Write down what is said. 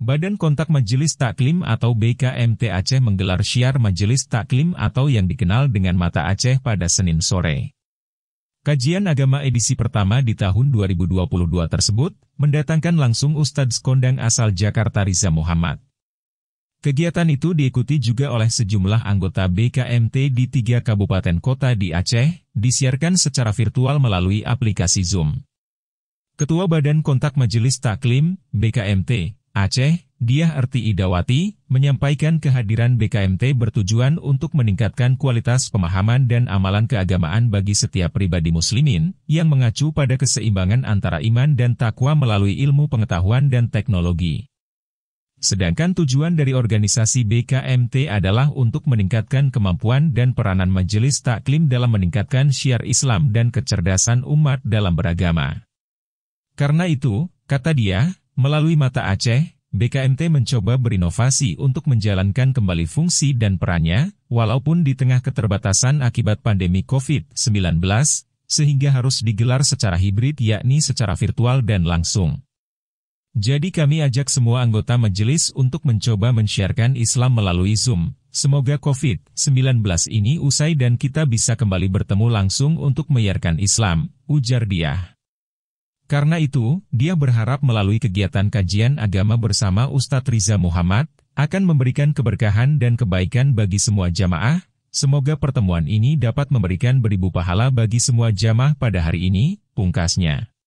Badan Kontak Majelis Taklim atau BKMT Aceh menggelar syiar Majelis Taklim atau yang dikenal dengan Mata Aceh pada Senin sore. Kajian agama edisi pertama di tahun 2022 tersebut mendatangkan langsung Ustadz Kondang asal Jakarta Riza Muhammad. Kegiatan itu diikuti juga oleh sejumlah anggota BKMT di tiga kabupaten kota di Aceh, disiarkan secara virtual melalui aplikasi Zoom. Ketua Badan Kontak Majelis Taklim, BKMT, Aceh, Diah Erti Idawati, menyampaikan kehadiran BKMT bertujuan untuk meningkatkan kualitas pemahaman dan amalan keagamaan bagi setiap pribadi muslimin, yang mengacu pada keseimbangan antara iman dan takwa melalui ilmu pengetahuan dan teknologi. Sedangkan tujuan dari organisasi BKMT adalah untuk meningkatkan kemampuan dan peranan majelis taklim dalam meningkatkan syiar Islam dan kecerdasan umat dalam beragama. Karena itu, kata dia, Melalui Mata Aceh, BKMT mencoba berinovasi untuk menjalankan kembali fungsi dan perannya, walaupun di tengah keterbatasan akibat pandemi COVID-19, sehingga harus digelar secara hibrid yakni secara virtual dan langsung. Jadi kami ajak semua anggota majelis untuk mencoba mensiarkan Islam melalui Zoom. Semoga COVID-19 ini usai dan kita bisa kembali bertemu langsung untuk menyiarkan Islam, ujar dia. Karena itu, dia berharap melalui kegiatan kajian agama bersama Ustadz Riza Muhammad, akan memberikan keberkahan dan kebaikan bagi semua jamaah, semoga pertemuan ini dapat memberikan beribu pahala bagi semua jamaah pada hari ini, pungkasnya.